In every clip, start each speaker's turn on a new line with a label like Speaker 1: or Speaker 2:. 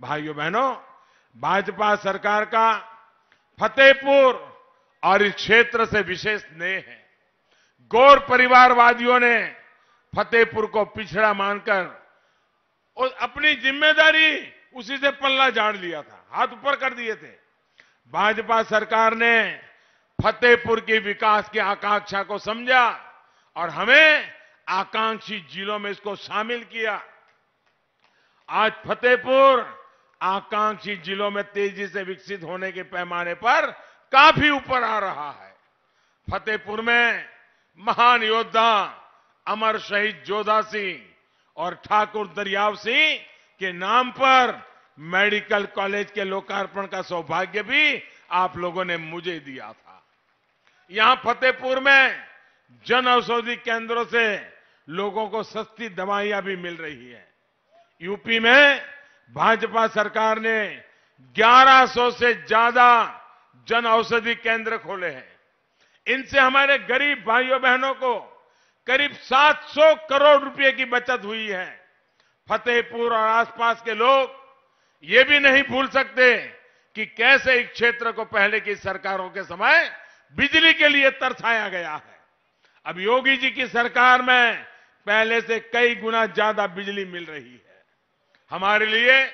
Speaker 1: भाइयों बहनों भाजपा सरकार का फतेहपुर और इस क्षेत्र से विशेष स्नेह है गौर परिवारवादियों ने फतेहपुर को पिछड़ा मानकर और अपनी जिम्मेदारी उसी से पल्ला झाड़ लिया था हाथ ऊपर कर दिए थे भाजपा सरकार ने फतेहपुर की विकास की आकांक्षा को समझा और हमें आकांक्षी जिलों में इसको शामिल किया आज फतेहपुर आकांक्षी जिलों में तेजी से विकसित होने के पैमाने पर काफी ऊपर आ रहा है फतेहपुर में महान योद्धा अमर शहीद जोधा सिंह और ठाकुर दरियाव सिंह के नाम पर मेडिकल कॉलेज के लोकार्पण का सौभाग्य भी आप लोगों ने मुझे दिया था यहां फतेहपुर में जन औषधि केंद्रों से लोगों को सस्ती दवाइयां भी मिल रही है यूपी में भाजपा सरकार ने 1100 से ज्यादा जन औषधि केंद्र खोले हैं इनसे हमारे गरीब भाइयों बहनों को करीब 700 करोड़ रुपए की बचत हुई है फतेहपुर और आसपास के लोग ये भी नहीं भूल सकते कि कैसे इस क्षेत्र को पहले की सरकारों के समय बिजली के लिए तरसाया गया है अब योगी जी की सरकार में पहले से कई गुना ज्यादा बिजली मिल रही है हमारे लिए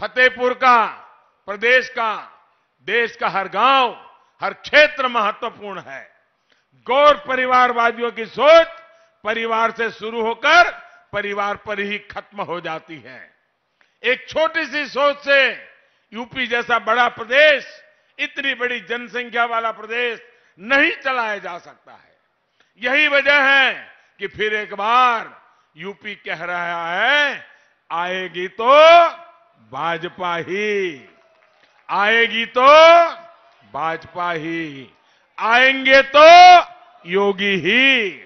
Speaker 1: फतेहपुर का प्रदेश का देश का हर गांव हर क्षेत्र महत्वपूर्ण है गौर परिवारवादियों की सोच परिवार से शुरू होकर परिवार पर ही खत्म हो जाती है एक छोटी सी सोच से यूपी जैसा बड़ा प्रदेश इतनी बड़ी जनसंख्या वाला प्रदेश नहीं चलाया जा सकता है यही वजह है कि फिर एक बार यूपी कह रहा है आएगी तो भाजपा ही आएगी तो भाजपा ही आएंगे तो योगी ही